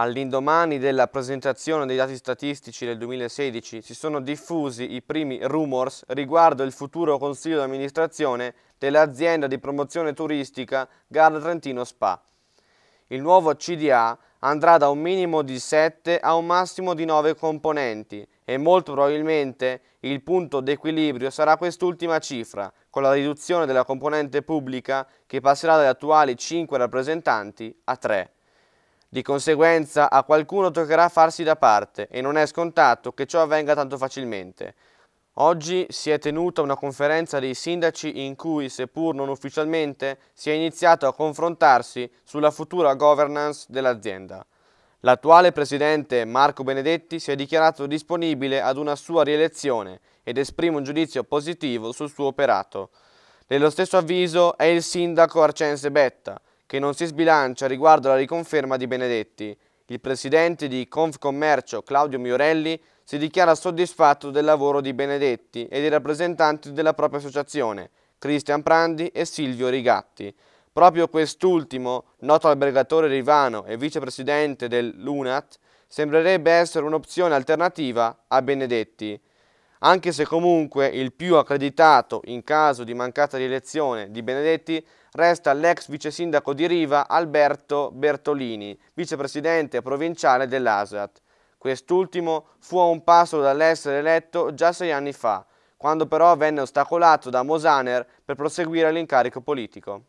all'indomani della presentazione dei dati statistici del 2016 si sono diffusi i primi rumors riguardo il futuro consiglio di amministrazione dell'azienda di promozione turistica Garda Trentino Spa. Il nuovo CDA andrà da un minimo di 7 a un massimo di 9 componenti e molto probabilmente il punto d'equilibrio sarà quest'ultima cifra, con la riduzione della componente pubblica che passerà dagli attuali 5 rappresentanti a 3. Di conseguenza a qualcuno toccherà farsi da parte e non è scontato che ciò avvenga tanto facilmente. Oggi si è tenuta una conferenza dei sindaci in cui, seppur non ufficialmente, si è iniziato a confrontarsi sulla futura governance dell'azienda. L'attuale presidente Marco Benedetti si è dichiarato disponibile ad una sua rielezione ed esprime un giudizio positivo sul suo operato. Dello stesso avviso è il sindaco Arcense Betta, che non si sbilancia riguardo alla riconferma di Benedetti. Il presidente di Confcommercio, Claudio Miorelli, si dichiara soddisfatto del lavoro di Benedetti e dei rappresentanti della propria associazione, Cristian Prandi e Silvio Rigatti. Proprio quest'ultimo, noto albergatore rivano e vicepresidente dell'UNAT, sembrerebbe essere un'opzione alternativa a Benedetti anche se comunque il più accreditato in caso di mancata rielezione di Benedetti resta l'ex vice sindaco di Riva Alberto Bertolini, vicepresidente provinciale dell'ASAT. Quest'ultimo fu a un passo dall'essere eletto già sei anni fa, quando però venne ostacolato da Mosaner per proseguire l'incarico politico.